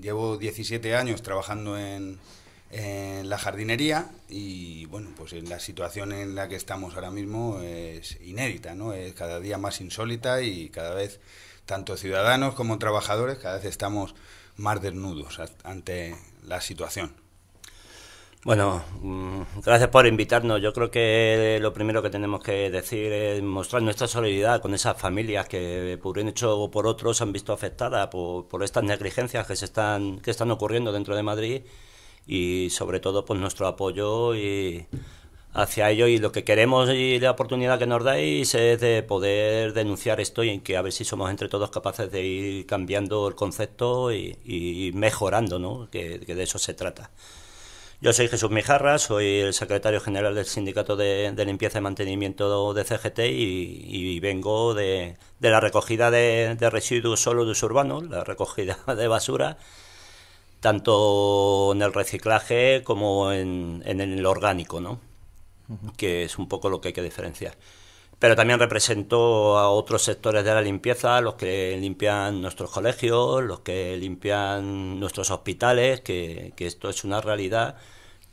Llevo 17 años trabajando en, la jardinería y bueno, pues en la situación en la que estamos ahora mismo es inédita, ¿no? Es cada día más insólita y cada vez tanto ciudadanos como trabajadores cada vez estamos más desnudos ante la situación. Bueno, mm, gracias por invitarnos. Yo creo que lo primero que tenemos que decir es mostrar nuestra solidaridad con esas familias que por un hecho o por otro se han visto afectadas por, estas negligencias que se están que están ocurriendo dentro de Madrid y sobre todo pues nuestro apoyo y hacia ello y lo que queremos y la oportunidad que nos dais es de poder denunciar esto y que a ver si somos entre todos capaces de ir cambiando el concepto y, mejorando, ¿no? que de eso se trata. Yo soy Jesús Mijarra, soy el secretario general del Sindicato de, Limpieza y Mantenimiento de CGT y, vengo de, la recogida de, residuos sólidos urbanos, la recogida de basura, tanto en el reciclaje como en, el orgánico, ¿no? que es un poco lo que hay que diferenciar. Pero también represento a otros sectores de la limpieza, los que limpian nuestros colegios, los que limpian nuestros hospitales, que esto es una realidad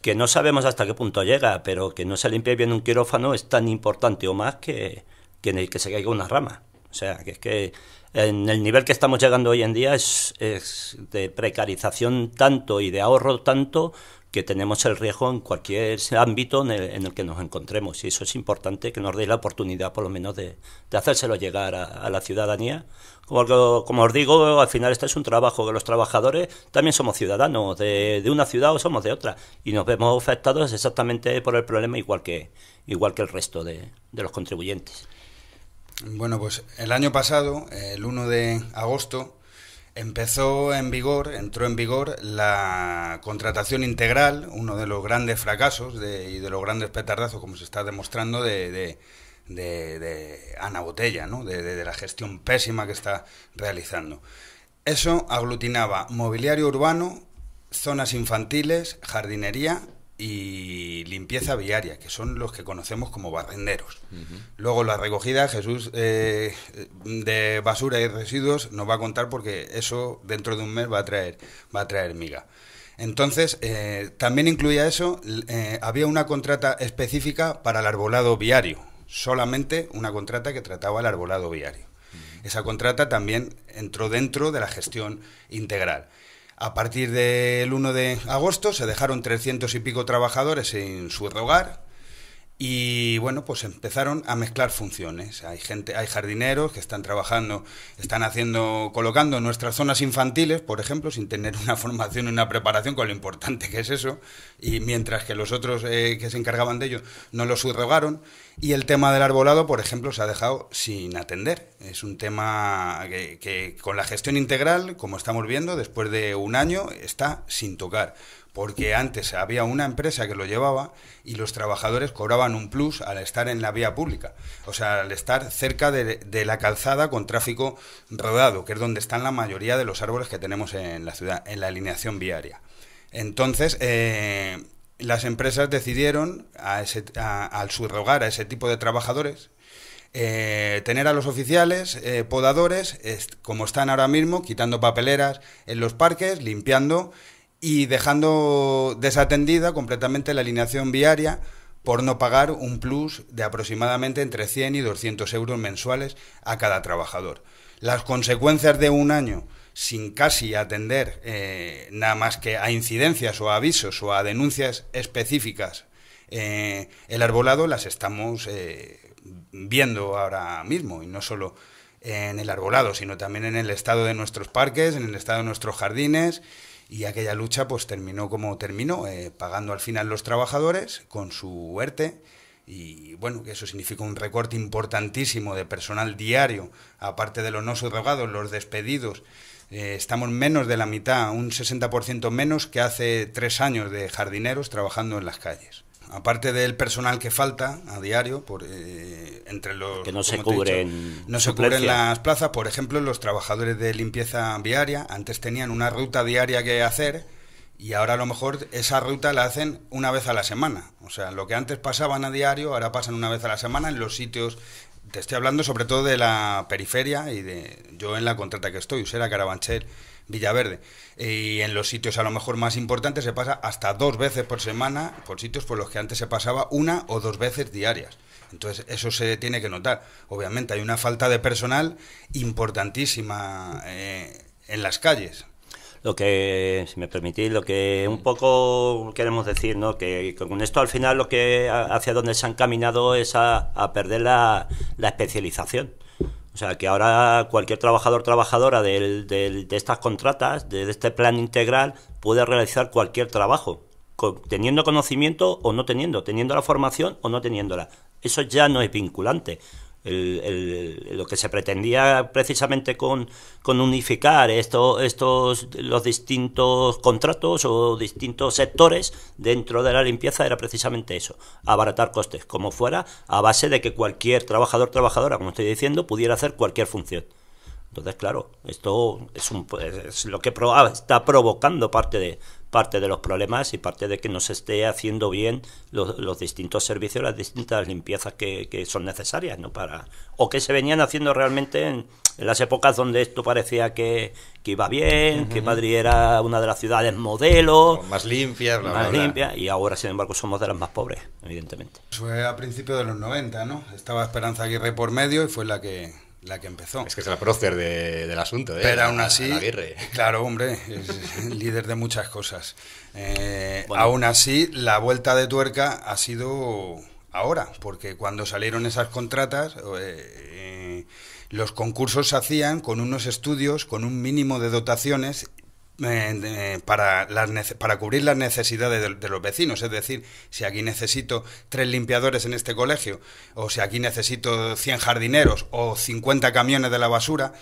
que no sabemos hasta qué punto llega, pero que no se limpie bien un quirófano es tan importante o más que, que, en el que se caiga una rama. O sea, que es que en el nivel que estamos llegando hoy en día es, es de precarización tanto y de ahorro tanto que tenemos el riesgo en cualquier ámbito en el, que nos encontremos. Y eso es importante, que nos deis la oportunidad por lo menos de, de hacérselo llegar a, la ciudadanía. Como, como, os digo, al final este es un trabajo que los trabajadores también somos ciudadanos de, una ciudad o somos de otra y nos vemos afectados exactamente por el problema igual que, igual que el resto de, de los contribuyentes. Bueno, pues el año pasado, el 1 de agosto, Empezó en vigor, entró en vigor la contratación integral, uno de los grandes fracasos y de los grandes petardazos, como se está demostrando, de, de, de Ana Botella, ¿no? de la gestión pésima que está realizando. Eso aglutinaba mobiliario urbano, zonas infantiles, jardinería y limpieza viaria, que son los que conocemos como barrenderos. Luego la recogida, Jesús, eh, eh, de basura y residuos nos va a contar porque eso dentro de un mes va a traer, va a traer miga. Entonces, eh, también incluía eso, había una contrata específica para el arbolado viario, solamente una contrata que trataba el arbolado viario. Esa contrata también entró dentro de la gestión integral. A partir del 1 de agosto se dejaron 300 y pico trabajadores en su hogar, y bueno, pues empezaron a mezclar funciones. Hay gente, hay jardineros que están trabajando, están haciendo, colocando nuestras zonas infantiles, por ejemplo, sin tener una formación y una preparación con lo importante que es eso. Y mientras que los otros eh, que se encargaban de ello no lo subrogaron. Y el tema del arbolado, por ejemplo, se ha dejado sin atender. Es un tema que con la gestión integral, como estamos viendo, después de un año, está sin tocar porque antes había una empresa que lo llevaba y los trabajadores cobraban un plus al estar en la vía pública, o sea, al estar cerca de, la calzada con tráfico rodado, que es donde están la mayoría de los árboles que tenemos en la ciudad, en la alineación viaria. Entonces, eh, las empresas decidieron, al subrogar a ese tipo de trabajadores, eh, tener a los oficiales, eh, podadores, como están ahora mismo, quitando papeleras en los parques, limpiando y dejando desatendida completamente la alineación viaria por no pagar un plus de aproximadamente entre 100 y 200 euros mensuales a cada trabajador. Las consecuencias de un año sin casi atender eh, nada más que a incidencias o avisos o a denuncias específicas eh, el arbolado las estamos eh, viendo ahora mismo y no solo en el arbolado, sino también en el estado de nuestros parques, en el estado de nuestros jardines, y aquella lucha pues terminó como terminó, eh, pagando al final los trabajadores con su huerte y bueno, que eso significa un recorte importantísimo de personal diario, aparte de los no subrogados, los despedidos. Eh, estamos menos de la mitad, un 60% menos que hace tres años de jardineros trabajando en las calles aparte del personal que falta a diario, por, eh, entre los que no se cubren, no se cubren las plazas, por ejemplo, los trabajadores de limpieza viaria antes tenían una ruta diaria que hacer y ahora a lo mejor esa ruta la hacen una vez a la semana. O sea, lo que antes pasaban a diario, ahora pasan una vez a la semana en los sitios te estoy hablando sobre todo de la periferia y de yo en la contrata que estoy, Usera, Carabanchel, Villaverde. Y en los sitios a lo mejor más importantes se pasa hasta dos veces por semana por sitios por los que antes se pasaba una o dos veces diarias. Entonces eso se tiene que notar. Obviamente hay una falta de personal importantísima eh, en las calles. Lo que, si me permitís, lo que un poco queremos decir, ¿no? Que con esto al final lo que hacia donde se han caminado es a, perder la, especialización. O sea, que ahora cualquier trabajador trabajadora de estas contratas, de, este plan integral, puede realizar cualquier trabajo, teniendo conocimiento o no teniendo, teniendo la formación o no teniéndola. Eso ya no es vinculante lo que se pretendía precisamente con, unificar estos los distintos contratos o distintos sectores dentro de la limpieza era precisamente eso, abaratar costes, como fuera, a base de que cualquier trabajador, trabajadora, como estoy diciendo, pudiera hacer cualquier función. Entonces, claro, esto es, un, lo que está provocando parte de, parte de los problemas y parte de que no se esté haciendo bien los, distintos servicios, las distintas limpiezas que, son necesarias, ¿no? Para, o que se venían haciendo realmente en, las épocas donde esto parecía que, que iba bien, que Madrid era una de las ciudades modelo. más limpias, Más y ahora, sin embargo, somos de las más pobres, evidentemente. fue a principios de los 90, ¿no? Estaba Esperanza Aguirre por medio y fue la que la que empezó. Es que es el prócer del asunto, ¿eh? Pero aún así, claro, hombre, es líder de muchas cosas. Eh, aún así, la vuelta de tuerca ha sido ahora, porque cuando salieron esas contratas, eh, eh, los concursos se hacían con unos estudios, con un mínimo de dotaciones para, las, para cubrir las necesidades de, los vecinos. Es decir, si aquí necesito tres limpiadores en este colegio, o si aquí necesito 100 jardineros o 50 camiones de la basura,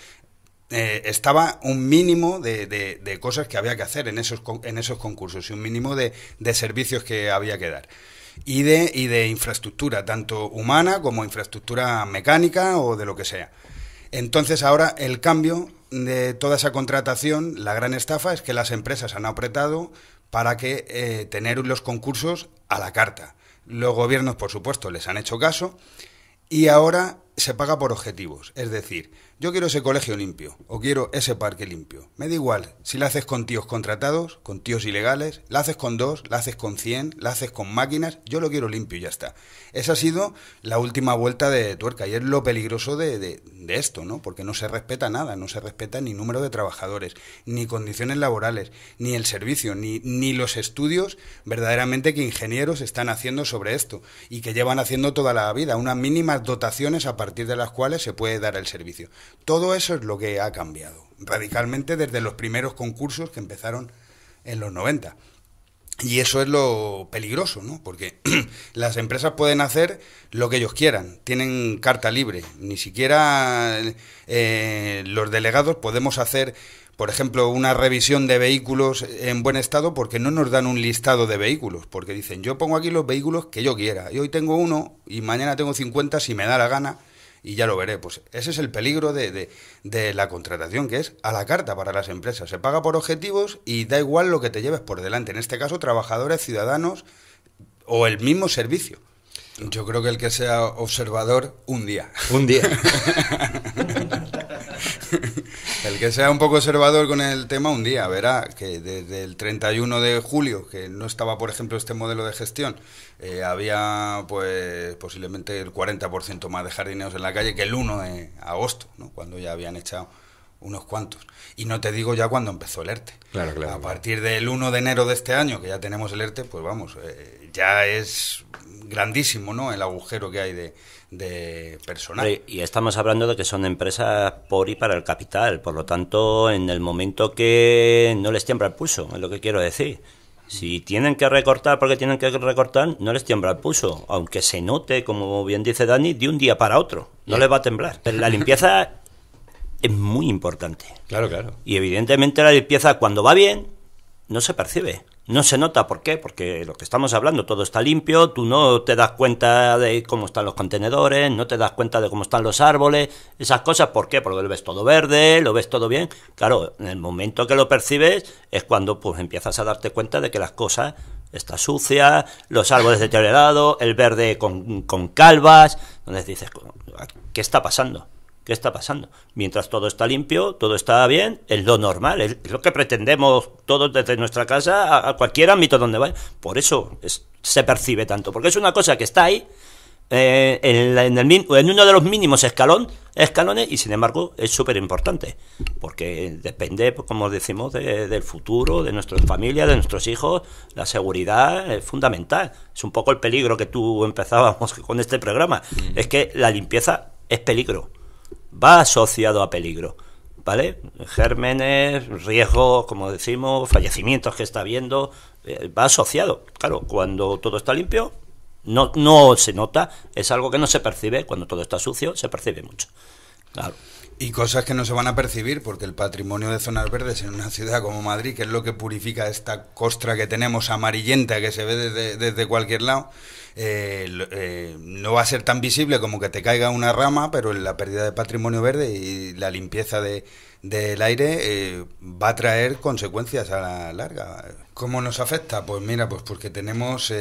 eh, estaba un mínimo de, cosas que había que hacer en esos, en esos concursos y un mínimo de, de servicios que había que dar. Y de, y de infraestructura, tanto humana como infraestructura mecánica o de lo que sea. Entonces ahora el cambio de toda esa contratación, la gran estafa es que las empresas han apretado para que eh, tener los concursos a la carta. Los gobiernos, por supuesto, les han hecho caso y ahora se paga por objetivos. Es decir, yo quiero ese colegio limpio o quiero ese parque limpio. Me da igual si lo haces con tíos contratados, con tíos ilegales, la haces con dos, lo haces con cien, la haces con máquinas. Yo lo quiero limpio y ya está. Esa ha sido la última vuelta de tuerca y es lo peligroso de, de esto, ¿no? Porque no se respeta nada, no se respeta ni número de trabajadores, ni condiciones laborales, ni el servicio, ni, ni los estudios verdaderamente que ingenieros están haciendo sobre esto y que llevan haciendo toda la vida, unas mínimas dotaciones a ...a partir de las cuales se puede dar el servicio. Todo eso es lo que ha cambiado radicalmente desde los primeros concursos que empezaron en los 90. Y eso es lo peligroso, ¿no? Porque las empresas pueden hacer lo que ellos quieran, tienen carta libre. Ni siquiera eh, los delegados podemos hacer, por ejemplo, una revisión de vehículos en buen estado porque no nos dan un listado de vehículos, porque dicen, yo pongo aquí los vehículos que yo quiera. Y hoy tengo uno y mañana tengo 50 si me da la gana y ya lo veré. Pues ese es el peligro de, de, la contratación, que es a la carta para las empresas. Se paga por objetivos y da igual lo que te lleves por delante. En este caso, trabajadores, ciudadanos o el mismo servicio. Yo creo que el que sea observador, un día. Un día. El que sea un poco observador con el tema un día verá que desde el 31 de julio, que no estaba, por ejemplo, este modelo de gestión, eh, había pues posiblemente el 40% más de jardineos en la calle que el 1 de agosto, ¿no? cuando ya habían echado unos cuantos. Y no te digo ya cuando empezó el ERTE. A partir del 1 de enero de este año, que ya tenemos el ERTE, pues vamos, eh, ya es grandísimo, ¿no? El agujero que hay de, personal. y estamos hablando de que son empresas por y para el capital, por lo tanto, en el momento que no les tiembla el pulso, es lo que quiero decir. Si tienen que recortar porque tienen que recortar, no les tiembla el pulso, aunque se note, como bien dice Dani, de un día para otro, no les va a temblar. Pero la limpieza es muy importante. Claro, claro. Y evidentemente la limpieza cuando va bien no se percibe. No se nota, ¿por qué? Porque lo que estamos hablando, todo está limpio, tú no te das cuenta de cómo están los contenedores, no te das cuenta de cómo están los árboles, esas cosas, ¿por qué? Porque lo ves todo verde, lo ves todo bien. Claro, en el momento que lo percibes es cuando pues empiezas a darte cuenta de que las cosas están sucias, los árboles deteriorados, el verde con, con calvas, donde dices, ¿qué está pasando? ¿Qué está pasando? Mientras todo está limpio, todo está bien, es lo normal, es lo que pretendemos todos desde nuestra casa a, cualquier ámbito donde vaya. Por eso se percibe tanto, porque es una cosa que está ahí, eh, en, en, en, uno de los mínimos escalón, escalones y sin embargo es súper importante porque depende, como decimos, del futuro, de nuestra familia, de nuestros hijos, la seguridad es fundamental. Es un poco el peligro que tú empezábamos con este programa, mm. es que la limpieza es peligro va asociado a peligro. ¿Vale? Gérmenes, riesgos, como decimos, fallecimientos que está habiendo, eh, va asociado. Claro, cuando todo está limpio, no, no se nota, es algo que no se percibe, cuando todo está sucio, se percibe mucho. Y cosas que no se van a percibir, porque el patrimonio de zonas verdes en una ciudad como Madrid, que es lo que purifica esta costra que tenemos amarillenta que se ve desde, cualquier lado, eh, eh, no va a ser tan visible como que te caiga una rama, pero la pérdida de patrimonio verde y la limpieza de, del aire eh, va a traer consecuencias a la larga. ¿Cómo nos afecta? Pues mira, pues porque tenemos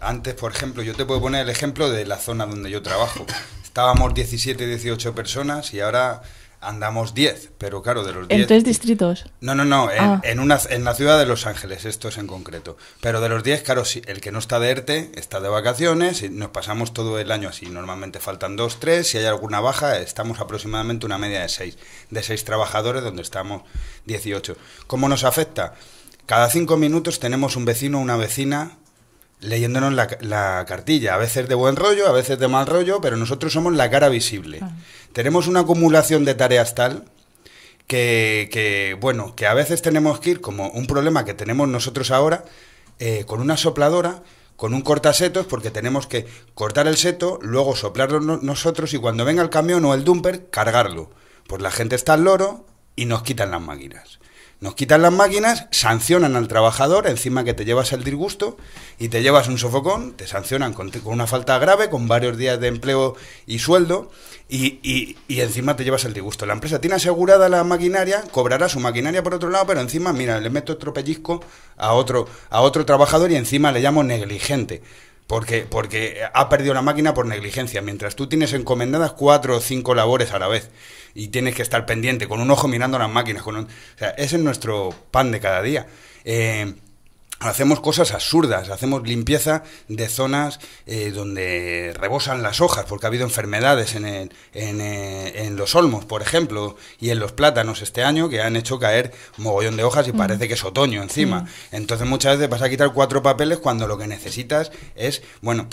antes, por ejemplo, yo te puedo poner el ejemplo de la zona donde yo trabajo estábamos 17, 18 personas y ahora andamos 10, pero claro, de los 10... ¿En tres distritos? No, no, no, ah. en, una, en la ciudad de Los Ángeles, esto es en concreto. Pero de los 10, claro, el que no está de ERTE está de vacaciones y nos pasamos todo el año así. Normalmente faltan dos, tres, si hay alguna baja, estamos aproximadamente una media de 6, de seis trabajadores donde estamos 18. ¿Cómo nos afecta? Cada cinco minutos tenemos un vecino o una vecina leyéndonos la, cartilla, a veces de buen rollo, a veces de mal rollo, pero nosotros somos la cara visible. Ah. Tenemos una acumulación de tareas tal que, que, bueno, que a veces tenemos que ir, como un problema que tenemos nosotros ahora, eh, con una sopladora, con un cortasetos, porque tenemos que cortar el seto, luego soplarlo nosotros y cuando venga el camión o el dumper, cargarlo. Pues la gente está al loro y nos quitan las máquinas. Nos quitan las máquinas, sancionan al trabajador, encima que te llevas el disgusto y te llevas un sofocón, te sancionan con, una falta grave, con varios días de empleo y sueldo, y, y, encima te llevas el disgusto. La empresa tiene asegurada la maquinaria, cobrará su maquinaria por otro lado, pero encima, mira, le meto otro pellizco a otro, a otro trabajador y encima le llamo negligente. Porque, porque ha perdido la máquina por negligencia, mientras tú tienes encomendadas cuatro o cinco labores a la vez y tienes que estar pendiente, con un ojo mirando las máquinas. Con o sea, ese es nuestro pan de cada día. Eh, hacemos cosas absurdas, hacemos limpieza de zonas eh, donde rebosan las hojas, porque ha habido enfermedades eh, en, los olmos, por ejemplo, y en los plátanos este año, que han hecho caer mogollón de hojas y mm. parece que es otoño encima. Mm. Entonces muchas veces vas a quitar cuatro papeles cuando lo que necesitas es, bueno,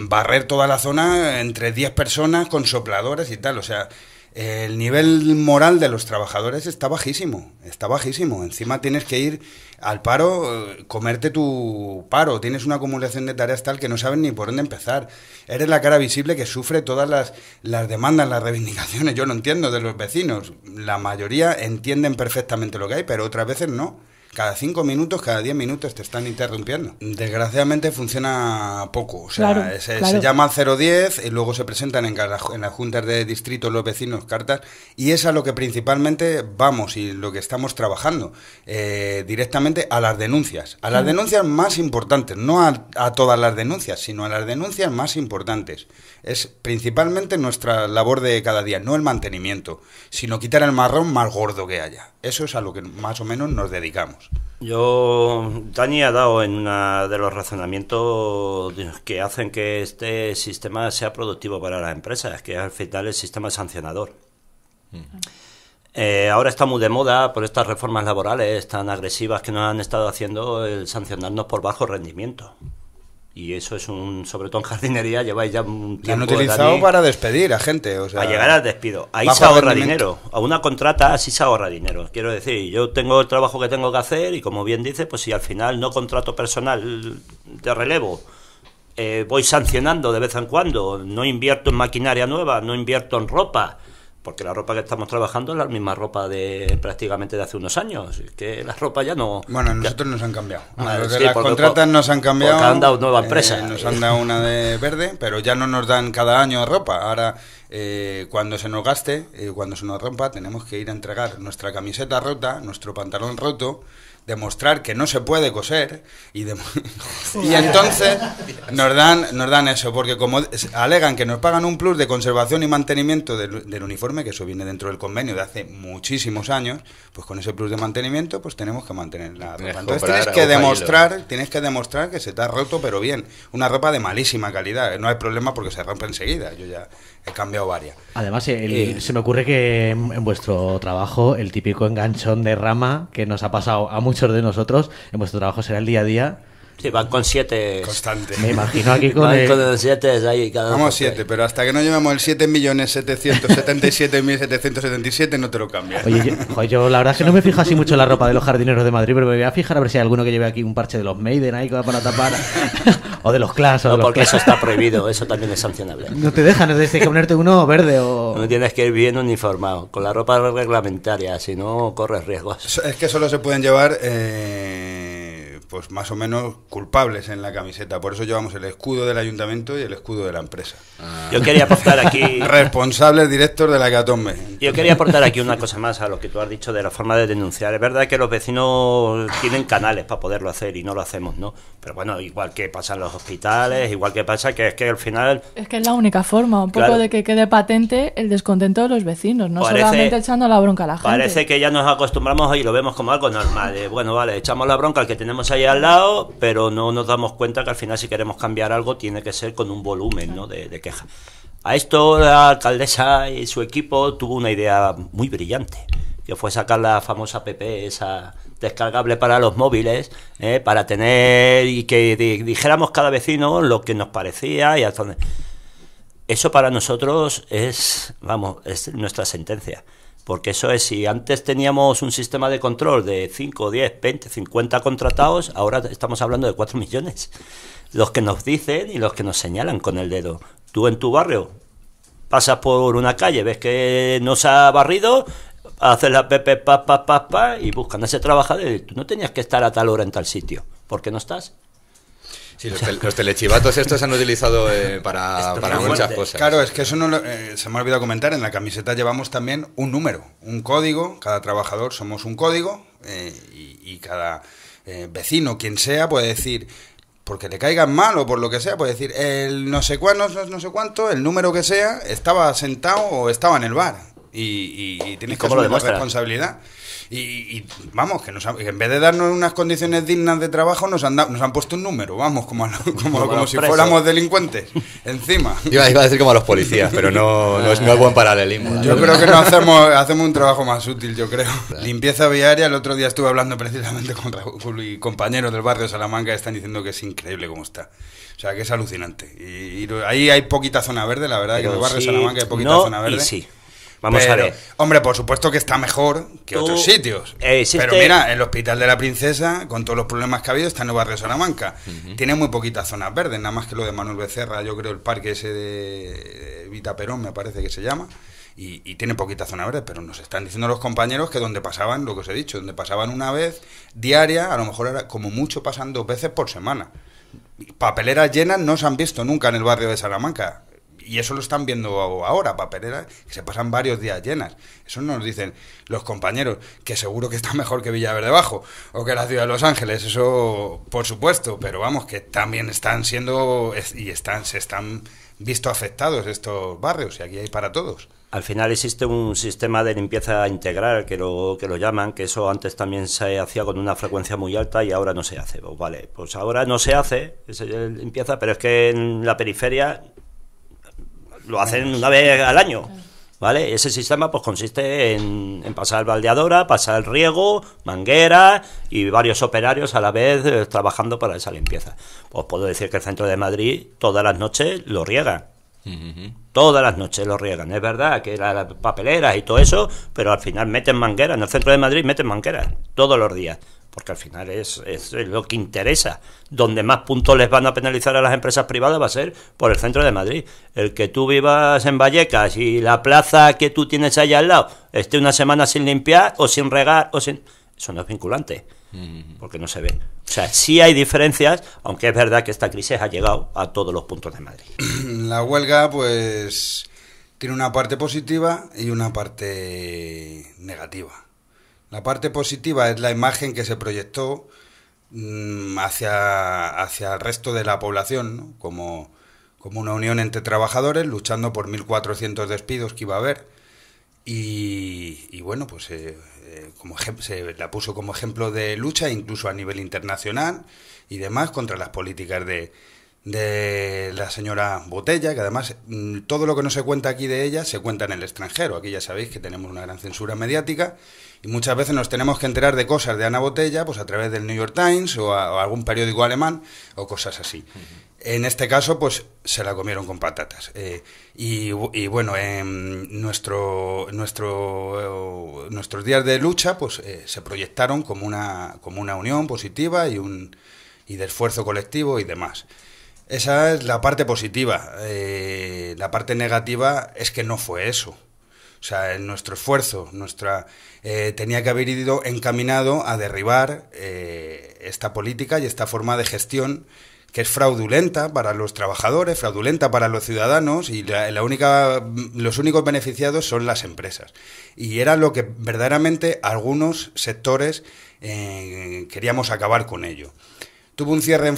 barrer toda la zona entre 10 personas con sopladores y tal, o sea el nivel moral de los trabajadores está bajísimo, está bajísimo. Encima tienes que ir al paro, eh, comerte tu paro, tienes una acumulación de tareas tal que no sabes ni por dónde empezar. Eres la cara visible que sufre todas las, las demandas, las reivindicaciones, yo lo entiendo, de los vecinos. La mayoría entienden perfectamente lo que hay, pero otras veces no cada cinco minutos, cada diez minutos te están interrumpiendo. Desgraciadamente funciona poco. O sea, se, llama 010 y luego se presentan en, en las juntas de distrito los vecinos cartas y es a lo que principalmente vamos y lo que estamos trabajando eh, directamente a las denuncias. A las denuncias más importantes, no a, a todas las denuncias, sino a las denuncias más importantes. Es principalmente nuestra labor de cada día, no el mantenimiento, sino quitar el marrón más gordo que haya. Eso es a lo que más o menos nos dedicamos. Yo, Dani ha dado en uno de los razonamientos que hacen que este sistema sea productivo para las empresas, que al final el sistema sancionador. Eh, ahora está muy de moda por estas reformas laborales tan agresivas que nos han estado haciendo el sancionarnos por bajo rendimiento. Y eso es un, sobre todo en jardinería, lleváis ya un tiempo. han utilizado para despedir a gente, o llegar al despido. Ahí se ahorra dinero. A una contrata así se ahorra dinero. Quiero decir, yo tengo el trabajo que tengo que hacer y como bien dice, pues si al final no contrato personal de relevo, eh, voy sancionando de vez en cuando, no invierto en maquinaria nueva, no invierto en ropa, porque la ropa que estamos trabajando es la misma ropa de prácticamente de hace unos años. Es que la ropa ya no. Bueno, nosotros nos han cambiado. Ah, las contratas nos han cambiado. han dado nueva eh, empresa. nos han dado una de verde, pero ya no nos dan cada año ropa. Ahora, eh, cuando se nos gaste, eh, cuando se nos rompa, tenemos que ir a entregar nuestra camiseta rota, nuestro pantalón roto demostrar que no se puede coser y, y entonces nos dan, nos dan eso, porque como alegan que nos pagan un plus de conservación y mantenimiento del, uniforme, que eso viene dentro del convenio de hace muchísimos años, pues con ese plus de mantenimiento, pues tenemos que mantener la ropa. Entonces tienes que demostrar, tienes que demostrar que se te roto, pero bien. Una ropa de malísima calidad. ¿eh? No hay problema porque se rompe enseguida. Yo ya he cambiado varias. Además, eh, se me ocurre que en vuestro trabajo, el típico enganchón de rama que nos ha pasado a muchos de nosotros, en vuestro trabajo será el día a día Sí, van con siete. Constante. Me imagino aquí con, van el... siete ahí cada Vamos siete, pero hasta que no llevamos el 7.777.777 no te lo cambias. Oye, yo, la verdad es que no me fijo así mucho en la ropa de los jardineros de Madrid, pero me voy a fijar a ver si hay alguno que lleve aquí un parche de los Maiden ahí para tapar. o de los Clash. O no, de los porque eso está prohibido, eso también es sancionable. No te dejan, no tienes que ponerte uno verde o. No tienes que ir bien uniformado, con la ropa reglamentaria, si no corres riesgos. Es que solo se pueden llevar. Eh pues más o menos culpables en la camiseta. Por eso llevamos el escudo del ayuntamiento y el escudo de la empresa. Ah. Yo quería aportar aquí... Responsables directos de la Catombe. Yo quería aportar aquí una cosa más a lo que tú has dicho de la forma de denunciar. Es verdad que los vecinos tienen canales para poderlo hacer y no lo hacemos, ¿no? Pero bueno, igual que pasa en los hospitales, igual que pasa que es que al final... Es que es la única forma, un poco de que quede patente el descontento de los vecinos, no solamente echando la bronca a la gente. Parece que ya nos acostumbramos y lo vemos como algo normal. bueno, vale, echamos la bronca al que tenemos ahí al lado, pero no nos damos cuenta que al final si queremos cambiar algo tiene que ser con un volumen ¿no? de, de queja. A esto la alcaldesa y su equipo tuvo una idea muy brillante, que fue sacar la famosa PP, esa descargable para los móviles, ¿eh? para tener y que dijéramos cada vecino lo que nos parecía y Eso para nosotros es, vamos, es nuestra sentencia. Porque eso es, si antes teníamos un sistema de control de 5, 10, 20, 50 contratados, ahora estamos hablando de 4 millones. Los que nos dicen y los que nos señalan con el dedo. Tú en tu barrio pasas por una calle, ves que no se ha barrido, haces la pepe, pa, pa, pa, pa, y buscan a ese trabajador. tú no tenías que estar a tal hora en tal sitio. ¿Por qué no estás? los, telechivatos estos se han utilizado eh, para, muchas cosas. Claro, es que eso eh, se me ha olvidado comentar. En la camiseta llevamos también un número, un código. Cada trabajador somos un código eh, y, cada vecino, quien sea, puede decir, porque te caigan mal o por lo que sea, puede decir, el no sé cuánto, no, no sé cuánto, el número que sea, estaba sentado o estaba en el bar y, tienes que asumir la responsabilidad. Y, vamos, que, en vez de darnos unas condiciones dignas de trabajo, nos han, nos han puesto un número, vamos, como, como, si fuéramos delincuentes, encima. Iba, a decir como a los policías, pero no, es, buen paralelismo. Yo creo que hacemos, hacemos un trabajo más útil, yo creo. Limpieza viaria, el otro día estuve hablando precisamente con Raúl y compañeros del barrio de Salamanca, están diciendo que es increíble cómo está. O sea, que es alucinante. Y, ahí hay poquita zona verde, la verdad, que en el barrio de Salamanca hay poquita zona verde. sí. Vamos a ver. Hombre, por supuesto que está mejor que otros sitios. Pero mira, el Hospital de la Princesa, con todos los problemas que ha habido, está en el barrio de Salamanca. Tiene muy poquitas zonas verdes, nada más que lo de Manuel Becerra, yo creo el parque ese de Vita Perón, me parece que se llama. Y, tiene poquita zona verde, pero nos están diciendo los compañeros que donde pasaban, lo que os he dicho, donde pasaban una vez diaria, a lo mejor era como mucho pasan dos veces por semana. Papeleras llenas no se han visto nunca en el barrio de Salamanca y eso lo están viendo ahora, papelera que se pasan varios días llenas. Eso nos dicen los compañeros, que seguro que está mejor que Villaverde Bajo o que la ciudad de Los Ángeles, eso por supuesto, pero vamos, que también están siendo y están, se están visto afectados estos barrios y aquí hay para todos. Al final existe un sistema de limpieza integral que lo, que lo llaman, que eso antes también se hacía con una frecuencia muy alta y ahora no se hace. Pues vale, pues ahora no se hace se limpieza, pero es que en la periferia lo hacen una vez al año. ¿Vale? Ese sistema pues consiste en, pasar pasar baldeadora, pasar riego, manguera y varios operarios a la vez eh, trabajando para esa limpieza. Os puedo decir que el centro de Madrid todas las noches lo riega. Todas las noches lo riegan, es verdad que las papeleras y todo eso, pero al final meten manguera. En el centro de Madrid meten manguera todos los días porque al final es, lo que interesa. Donde más puntos les van a penalizar a las empresas privadas va a ser por el centro de Madrid. El que tú vivas en Vallecas y la plaza que tú tienes allá al lado esté una semana sin limpiar o sin regar o sin... Eso no es vinculante, mm. porque no se ve. O sea, sí hay diferencias, aunque es verdad que esta crisis ha llegado a todos los puntos de Madrid. La huelga, pues, tiene una parte positiva y una parte negativa la parte positiva es la imagen que se proyectó mm, hacia, hacia el resto de la población, como, una unión entre trabajadores luchando por 1.400 despidos que iba a haber. Y, bueno, pues eh, eh, como se la puso como ejemplo de lucha, incluso a nivel internacional y demás, contra las políticas de, de la señora Botella, que además mm, todo lo que no se cuenta aquí de ella se cuenta en el extranjero. Aquí ya sabéis que tenemos una gran censura mediática y muchas veces nos tenemos que enterar de cosas de Ana Botella, pues a través del New York Times o, algún periódico alemán o cosas así. En este caso, pues se la comieron con patatas. Eh, y, bueno, en nuestro, nuestro, nuestros días de lucha pues eh, se proyectaron como una, como una unión positiva y, un, y de esfuerzo colectivo y demás. Esa es la parte positiva. Eh, la parte negativa es que no fue eso. O sea, nuestro esfuerzo, nuestra eh, tenía que haber ido encaminado a derribar eh, esta política y esta forma de gestión que es fraudulenta para los trabajadores, fraudulenta para los ciudadanos y la, única, los únicos beneficiados son las empresas. Y era lo que verdaderamente algunos sectores eh, queríamos acabar con ello. Tuvo un cierre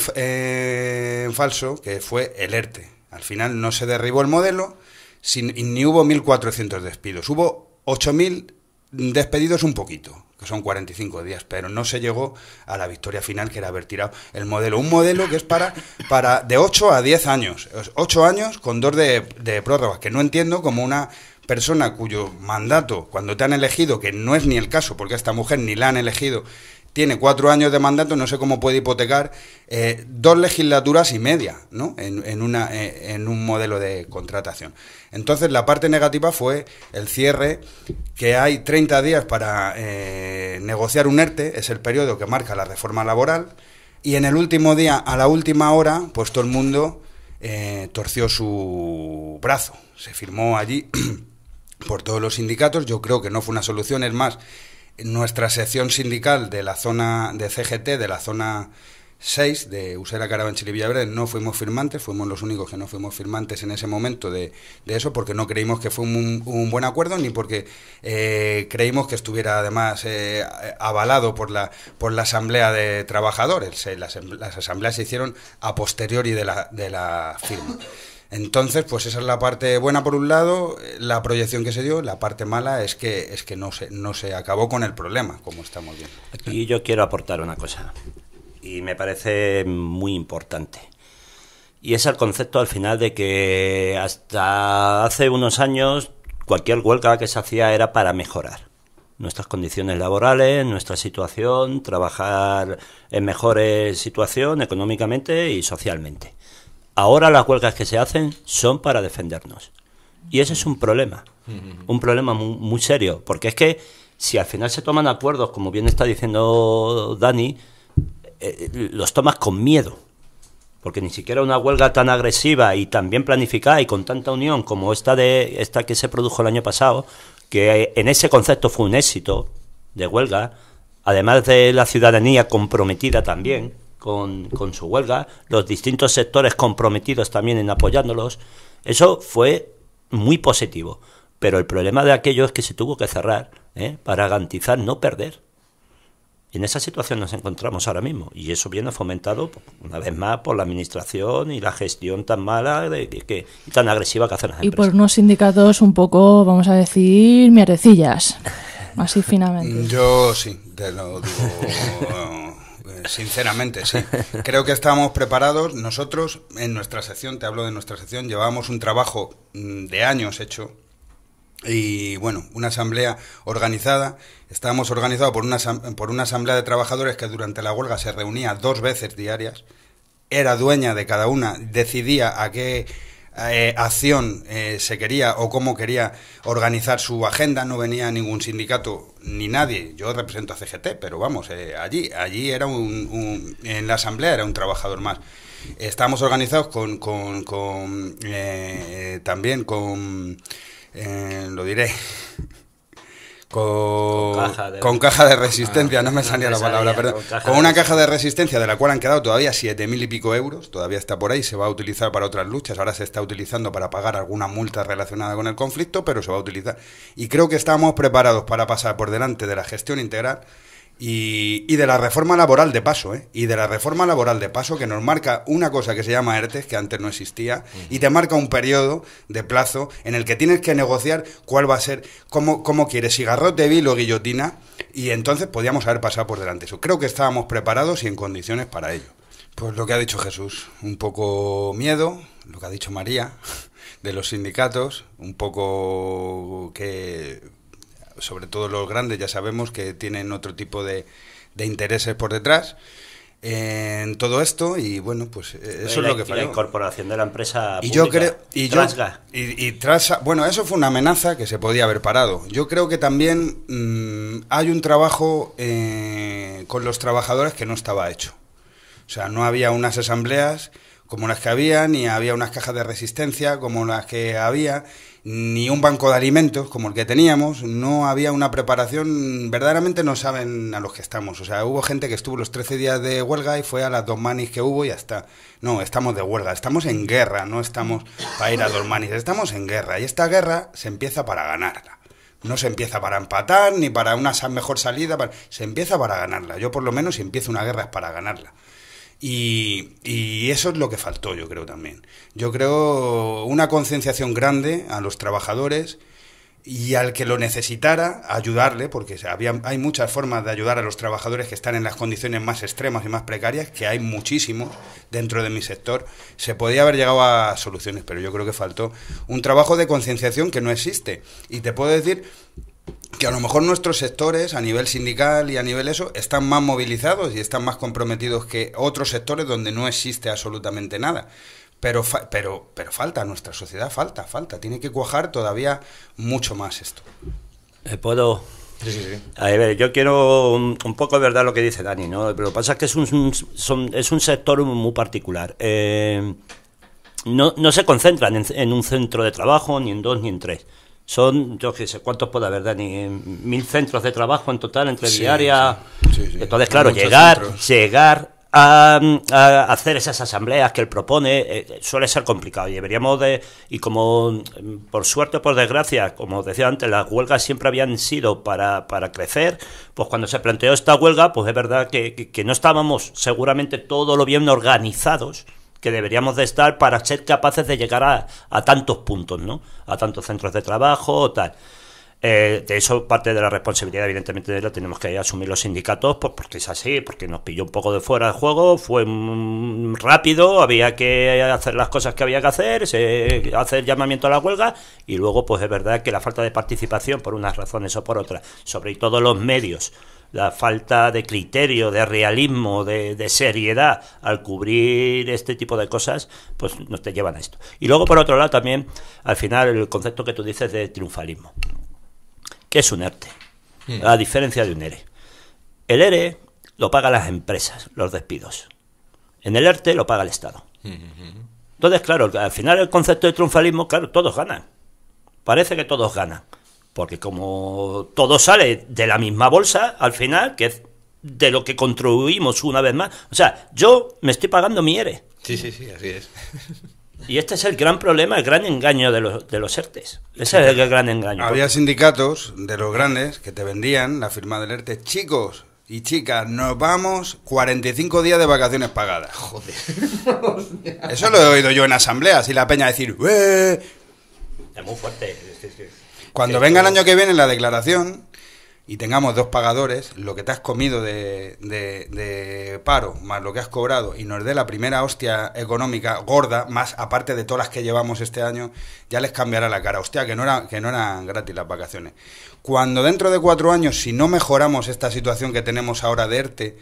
en falso que fue el ERTE. Al final no se derribó el modelo, ni hubo 1.400 despidos, hubo 8.000 despedidos un poquito, que son 45 días, pero no se llegó a la victoria final que era haber tirado el modelo. Un modelo que es para, para de 8 a 10 años. 8 años con dos de, de prórrogas, que no entiendo como una persona cuyo mandato, cuando te han elegido, que no es ni el caso, porque a esta mujer ni la han elegido, tiene cuatro años de mandato, no sé cómo puede hipotecar eh, dos legislaturas y media ¿no? en, una, eh, en un modelo de contratación. Entonces, la parte negativa fue el cierre, que hay 30 días para eh, negociar un ERTE, es el periodo que marca la reforma laboral, y en el último día, a la última hora, pues todo el mundo torció su brazo. Se firmó allí por todos los sindicatos, yo creo que no fue una solución, es más, nuestra sección sindical de la zona de CGT, de la zona 6 de Usera Carabanchel y Villaverde, no fuimos firmantes, fuimos los únicos que no fuimos firmantes en ese momento de, de eso, porque no creímos que fue un, buen acuerdo, ni porque eh, creímos que estuviera además eh, avalado por la, por la Asamblea de Trabajadores. las, las asambleas se hicieron a posteriori de la, de la firma. Entonces, pues esa es la parte buena por un lado, la proyección que se dio, la parte mala es que es que no se no se acabó con el problema, como estamos viendo. y yo quiero aportar una cosa y me parece muy importante. Y es el concepto al final de que hasta hace unos años cualquier huelga que se hacía era para mejorar nuestras condiciones laborales, nuestra situación, trabajar en mejores situación económicamente y socialmente. Ahora las huelgas que se hacen son para defendernos. Y ese es un problema, un problema muy, serio, porque es que si al final se toman acuerdos, como bien está diciendo Dani, eh, eh, los tomas con miedo, porque ni siquiera una huelga tan agresiva y tan bien planificada y con tanta unión como esta de esta que se produjo el año pasado, que en ese concepto fue un éxito de huelga, además de la ciudadanía comprometida también con, su huelga, los distintos sectores comprometidos también en apoyándolos. Eso fue muy positivo. Pero el problema de aquello es que se tuvo que cerrar ¿eh? para garantizar no perder. Y en esa situación nos encontramos ahora mismo. Y eso viene fomentado, una vez más, por la administración y la gestión tan mala de, que, tan agresiva que hacen las y empresas. Y por unos sindicatos un poco, vamos a decir, mierdecillas. Así finamente. Yo sí, te lo digo. sinceramente, sí. Creo que estábamos preparados. Nosotros, en nuestra sección, te hablo de nuestra sección, llevábamos un trabajo mm, de años hecho. Y bueno, una asamblea organizada. Estábamos organizados por una, por una asamblea de trabajadores que durante la huelga se reunía dos veces diarias. Era dueña de cada una, decidía a qué eh, acción eh, se quería o cómo quería organizar su agenda, no venía ningún sindicato ni nadie. Yo represento a CGT, pero vamos, eh, allí, allí era un, en la asamblea era un trabajador más. Estábamos organizados con, con también con, lo diré, con, caja, de resistencia, no me salía la palabra, perdón. Con, una caja de resistencia de la cual han quedado todavía siete mil y pico euros, todavía está por ahí, se va a utilizar para otras luchas, ahora se está utilizando para pagar alguna multa relacionada con el conflicto, pero se va a utilizar. Y creo que estamos preparados para pasar por delante de la gestión integral y, de la reforma laboral de paso, ¿eh? Y de la reforma laboral de paso que nos marca una cosa que se llama ERTES, que antes no existía, y te marca un periodo de plazo en el que tienes que negociar cuál va a ser, cómo, cómo quieres, cigarrote, o guillotina, y entonces podíamos haber pasado por delante eso. Creo que estábamos preparados y en condiciones para ello. Pues lo que ha dicho Jesús, un poco miedo, lo que ha dicho María, de los sindicatos, un poco que sobre todo los grandes, ya sabemos que tienen otro tipo de, de intereses por detrás en todo esto y bueno pues eh, eso es lo que falló. la incorporación de la empresa y yo creo y trasga. y, bueno eso fue una amenaza que se podía haber parado yo creo que también mm, hay un trabajo eh, con los trabajadores que no estaba hecho o sea no había unas asambleas como las que había, ni había unas cajas de resistencia como las que había, ni un banco de alimentos como el que teníamos, no había una preparación, verdaderamente no saben a los que estamos. O sea, hubo gente que estuvo los 13 días de huelga y fue a las dos manis que hubo y ya está. No, estamos de huelga, estamos en guerra, no estamos para ir a dos manis, estamos en guerra y esta guerra se empieza para ganarla. No se empieza para empatar ni para una mejor salida, se empieza para ganarla. Yo por lo menos si empiezo una guerra es para ganarla. Y, eso es lo que faltó, yo creo también. Yo creo una concienciación grande a los trabajadores y al que lo necesitara, ayudarle, porque había, hay muchas formas de ayudar a los trabajadores que están en las condiciones más extremas y más precarias, que hay muchísimos dentro de mi sector. Se podía haber llegado a soluciones, pero yo creo que faltó un trabajo de concienciación que no existe. Y te puedo decir que a lo mejor nuestros sectores a nivel sindical y a nivel eso están más movilizados y están más comprometidos que otros sectores donde no existe absolutamente nada. Pero, pero, pero falta, nuestra sociedad falta, falta. Tiene que cuajar todavía mucho más esto. Eh, ¿Puedo? Sí, sí, sí. A ver, yo quiero un, poco de verdad lo que dice Dani, ¿no? Pero lo que pasa es que es un, es un sector muy particular. Eh, no, se concentran en un centro de trabajo, ni en dos, ni en tres son, yo qué sé, ¿cuántos puede haber, Dani? Mil centros de trabajo en total, entre diarias. Entonces, claro, llegar, llegar a, hacer esas asambleas que él propone eh, eh, suele ser complicado y deberíamos de y como mm, por suerte o por desgracia como decía antes las huelgas siempre habían sido para, para crecer pues cuando se planteó esta huelga pues es verdad que no estábamos seguramente todo lo bien organizados que deberíamos de estar para ser capaces de llegar a, tantos puntos, ¿no? A tantos centros de trabajo o tal. Eh, de eso parte de la responsabilidad, evidentemente, la tenemos que asumir los sindicatos, pues porque es así, porque nos pilló un poco de fuera de juego, fue rápido, había que hacer las cosas que había que hacer, se, hacer llamamiento a la huelga, y luego, pues es verdad que la falta de participación, por unas razones o por otras, sobre todo los medios, la falta de criterio, de realismo, de, seriedad al cubrir este tipo de cosas, pues nos te llevan a esto. Y luego, por otro lado, también, al final, el concepto que tú dices de triunfalismo. ¿Qué es un ERTE? A diferencia de un ERE. El ERE lo pagan las empresas, los despidos. En el ERTE lo paga el Estado. Entonces, claro, al final el concepto de triunfalismo, claro, todos ganan. Parece que todos ganan. Porque como todo sale de la misma bolsa, al final, que es de lo que contribuimos una vez más. O sea, yo me estoy pagando mi ERE. Sí, sí, sí, así es. Y este es el gran problema, el gran engaño de los, de los ERTES. Ese es el gran engaño. Había sindicatos de los grandes que te vendían la firma del ERTE. Chicos y chicas, nos vamos 45 días de vacaciones pagadas. Joder. Eso lo he oído yo en asambleas y la peña decir, eh". Es muy fuerte. Cuando venga el año que viene la declaración y tengamos dos pagadores, lo que te has comido de, paro más lo que has cobrado y nos dé la primera hostia económica gorda, más aparte de todas las que llevamos este año, ya les cambiará la cara. Hostia, que no, era, que no eran gratis las vacaciones. Cuando dentro de cuatro años, si no mejoramos esta situación que tenemos ahora de ERTE,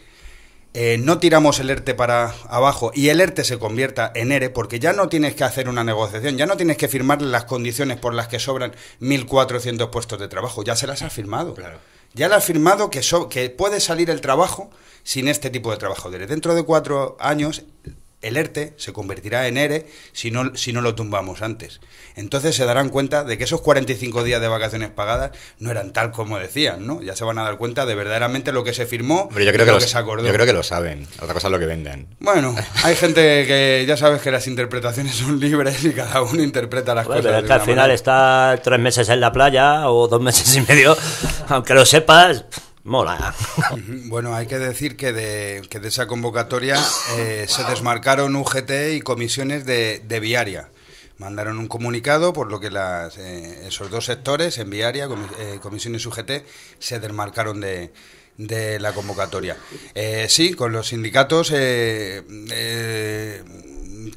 eh, no tiramos el ERTE para abajo y el ERTE se convierta en ERE, porque ya no tienes que hacer una negociación, ya no tienes que firmar las condiciones por las que sobran 1.400 puestos de trabajo, ya se las ha firmado. Ya le ha firmado que, que puede salir el trabajo sin este tipo de trabajo. Dentro de cuatro años el ERTE se convertirá en ERE si no, si no lo tumbamos antes. Entonces se darán cuenta de que esos 45 días de vacaciones pagadas no eran tal como decían, ¿no? Ya se van a dar cuenta de verdaderamente lo que se firmó yo creo que lo que se acordó. Yo creo que lo saben, otra cosa es lo que venden. Bueno, hay gente que ya sabes que las interpretaciones son libres y cada uno interpreta las cosas. Pero es que al final está tres meses en la playa o dos meses y medio, aunque lo sepas mola. Bueno, hay que decir que de, que de esa convocatoria eh, se desmarcaron UGT y comisiones de, de, viaria. Mandaron un comunicado por lo que eh, esos dos sectores, en viaria, eh, comisiones UGT, se desmarcaron de, de la convocatoria. sí, con los sindicatos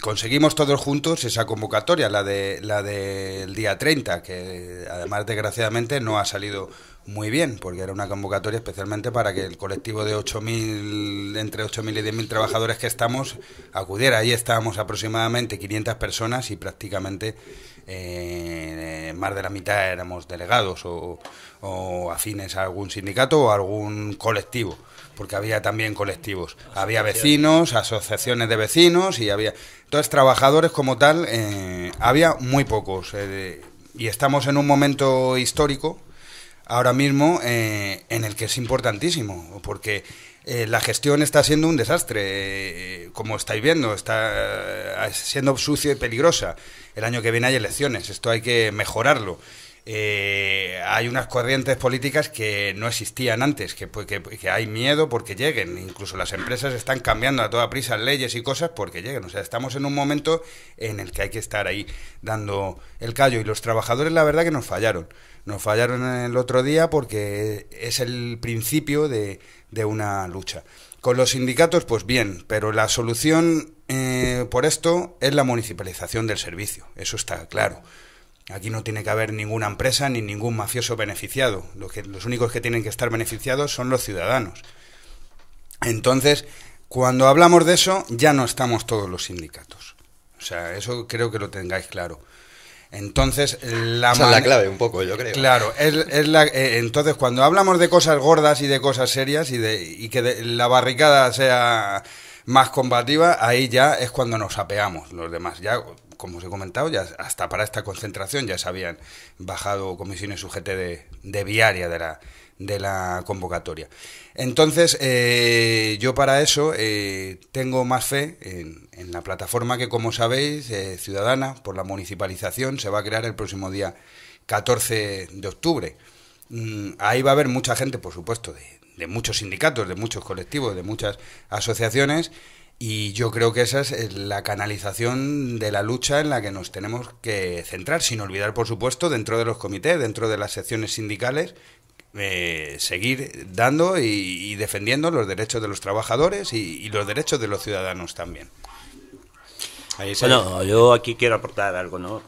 conseguimos todos juntos esa convocatoria, la de la del día 30, que además desgraciadamente no ha salido muy bien, porque era una convocatoria especialmente para que el colectivo de 8.000, entre 8.000 y 10.000 trabajadores que estamos, acudiera. Ahí estábamos aproximadamente 500 personas y prácticamente eh, más de la mitad éramos delegados o, o, afines a algún sindicato o algún colectivo, porque había también colectivos. Había vecinos, asociaciones de vecinos y había... Entonces, trabajadores como tal, eh, había muy pocos. Eh, y estamos en un momento histórico ahora mismo eh, en el que es importantísimo, porque eh, la gestión está siendo un desastre, eh, como estáis viendo, está siendo sucia y peligrosa. El año que viene hay elecciones, esto hay que mejorarlo. hay unas corrientes políticas que no existían antes, pues, que, que, hay miedo porque lleguen. Incluso las empresas están cambiando a toda prisa leyes y cosas porque lleguen. O sea, estamos en un momento en el que hay que estar ahí dando el callo. Y los trabajadores, la verdad, que nos fallaron. Nos fallaron el otro día porque es el principio de, una lucha. Con los sindicatos, pues bien, pero la solución eh, por esto es la municipalización del servicio, eso está claro. Aquí no tiene que haber ninguna empresa ni ningún mafioso beneficiado. los únicos que tienen que estar beneficiados son los ciudadanos. Entonces, cuando hablamos de eso, ya no estamos todos los sindicatos. O sea, eso creo que lo tengáis claro. Entonces, la, clave un poco, yo creo. Claro, eh, entonces cuando hablamos de cosas gordas y de cosas serias y, de, que la barricada sea más combativa, ahí ya es cuando nos apeamos los demás. Ya como os he comentado, ya hasta para esta concentración ya se habían bajado comisiones sujetas de, de viaria de la, de la convocatoria. Entonces, eh, yo para eso eh, tengo más fe en, la plataforma que, como sabéis, eh, Ciudadana, por la municipalización, se va a crear el próximo día 14 de octubre. Mm, ahí va a haber mucha gente, por supuesto, de, de muchos sindicatos, de muchos colectivos, de muchas asociaciones y yo creo que esa es eh, la canalización de la lucha en la que nos tenemos que centrar, sin olvidar, por supuesto, dentro de los comités, dentro de las secciones sindicales, eh, seguir dando y, defendiendo los derechos de los trabajadores y, los derechos de los ciudadanos también. bueno, yo aquí quiero aportar algo, ¿no?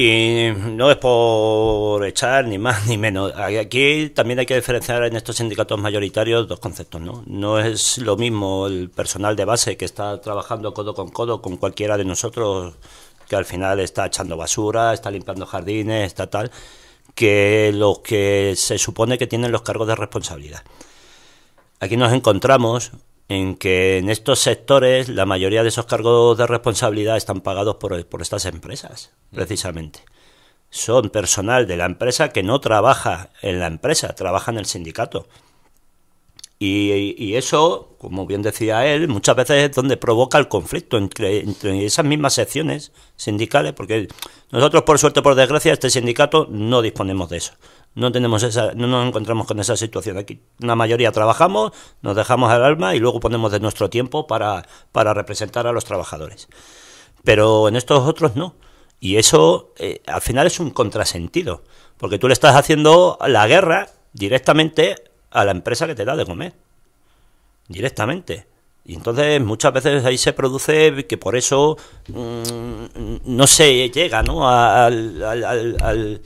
Y no es por echar ni más ni menos. Aquí también hay que diferenciar en estos sindicatos mayoritarios dos conceptos, ¿no? No es lo mismo el personal de base que está trabajando codo con codo con cualquiera de nosotros que al final está echando basura, está limpiando jardines, está tal, que los que se supone que tienen los cargos de responsabilidad. Aquí nos encontramos en que en estos sectores la mayoría de esos cargos de responsabilidad están pagados por, por estas empresas, mm. precisamente. Son personal de la empresa que no trabaja en la empresa, trabaja en el sindicato. Y, eso, como bien decía él, muchas veces es donde provoca el conflicto entre, esas mismas secciones sindicales, porque nosotros, por suerte, por desgracia, este sindicato no disponemos de eso. No, tenemos esa, no nos encontramos con esa situación. Aquí la mayoría trabajamos, nos dejamos el alma y luego ponemos de nuestro tiempo para, para representar a los trabajadores. Pero en estos otros no. Y eso eh, al final es un contrasentido, porque tú le estás haciendo la guerra directamente a la empresa que te da de comer. Directamente. Y entonces muchas veces ahí se produce que por eso mm, no se llega ¿no? Al, al,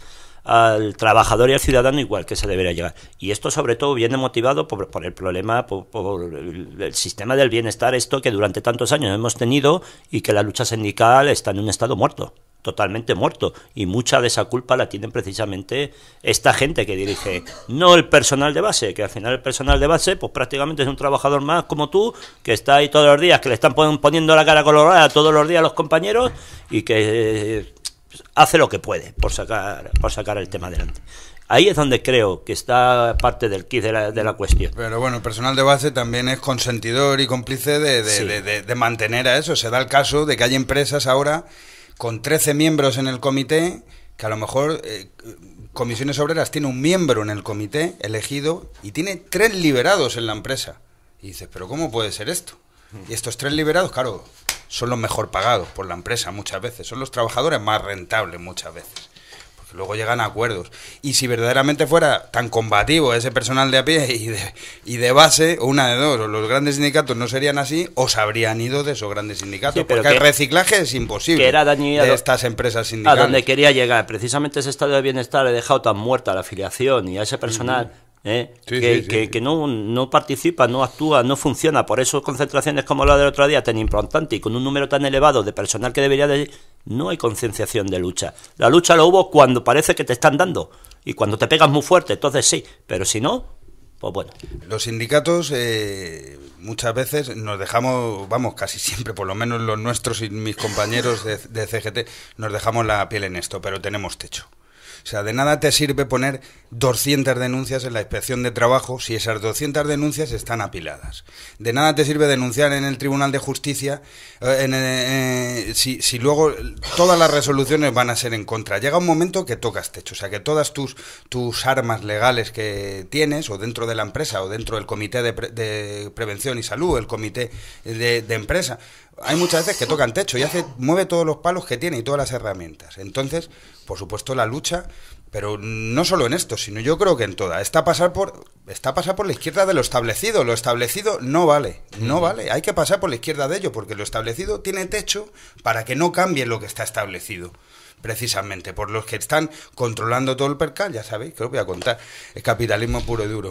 al, trabajador y al ciudadano igual que se debería llegar. Y esto sobre todo viene motivado por, por el problema, por, por, el sistema del bienestar, esto que durante tantos años hemos tenido y que la lucha sindical está en un estado muerto totalmente muerto. Y mucha de esa culpa la tienen precisamente esta gente que dirige, no el personal de base, que al final el personal de base, pues prácticamente es un trabajador más como tú, que está ahí todos los días, que le están poniendo la cara colorada todos los días a los compañeros y que eh, hace lo que puede por sacar, por sacar el tema adelante. Ahí es donde creo que está parte del kit de la, de la, cuestión. Pero bueno, el personal de base también es consentidor y cómplice de, de, mantener a eso. Se da el caso de que hay empresas ahora con 13 miembros en el comité, que a lo mejor eh, Comisiones Obreras tiene un miembro en el comité elegido y tiene tres liberados en la empresa. Y dices, pero ¿cómo puede ser esto? Hmm. Y estos tres liberados, claro, son los mejor pagados por la empresa muchas veces, son los trabajadores más rentables muchas veces luego llegan a acuerdos. Y si verdaderamente fuera tan combativo ese personal de a pie y de, y de base, una de dos, los grandes sindicatos no serían así, o se habrían ido de esos grandes sindicatos, porque el reciclaje es imposible era daño de estas empresas sindicales. A donde quería llegar, precisamente ese estado de bienestar ha dejado tan muerta la afiliación y a ese personal... ¿eh? que, no, no, participa, no actúa, no funciona. Por eso concentraciones como la del otro día tan importante y con un número tan elevado de personal que debería de no hay concienciación de lucha. La lucha lo hubo cuando parece que te están dando y cuando te pegas muy fuerte, entonces sí, pero si no, pues bueno. Los sindicatos eh, muchas veces nos dejamos, vamos, casi siempre, por lo menos los nuestros y mis compañeros de CGT, nos dejamos la piel en esto, pero tenemos techo. O sea, de nada te sirve poner 200 denuncias en la inspección de trabajo si esas 200 denuncias están apiladas. De nada te sirve denunciar en el Tribunal de Justicia eh, eh, eh, si, luego todas las resoluciones van a ser en contra. Llega un momento que tocas techo, o sea, que todas tus, tus armas legales que tienes, o dentro de la empresa, o dentro del Comité de, Prevención y Salud, el Comité de Empresa, hay muchas veces que tocan techo y hace, mueve todos los palos que tiene y todas las herramientas. Entonces, por supuesto, la lucha, pero no solo en esto, sino yo creo que en toda. Está a pasar por, está a pasar por la izquierda de lo establecido. Lo establecido no vale, no vale. Hay que pasar por la izquierda de ello, porque lo establecido tiene techo para que no cambie lo que está establecido precisamente por los que están controlando todo el percal, ya sabéis, que os voy a contar, es capitalismo puro y duro.